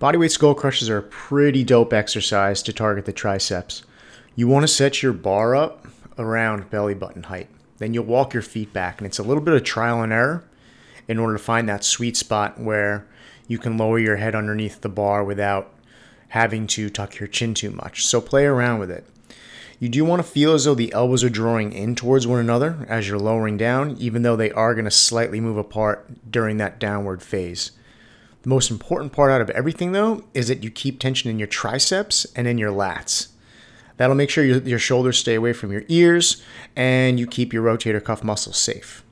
Bodyweight skull crushes are a pretty dope exercise to target the triceps. You want to set your bar up around belly button height. Then you'll walk your feet back, and it's a little bit of trial and error in order to find that sweet spot where you can lower your head underneath the bar without having to tuck your chin too much. So play around with it. You do want to feel as though the elbows are drawing in towards one another as you're lowering down, even though they are going to slightly move apart during that downward phase. The most important part out of everything, though, is that you keep tension in your triceps and in your lats. That'll make sure your, your shoulders stay away from your ears and you keep your rotator cuff muscles safe.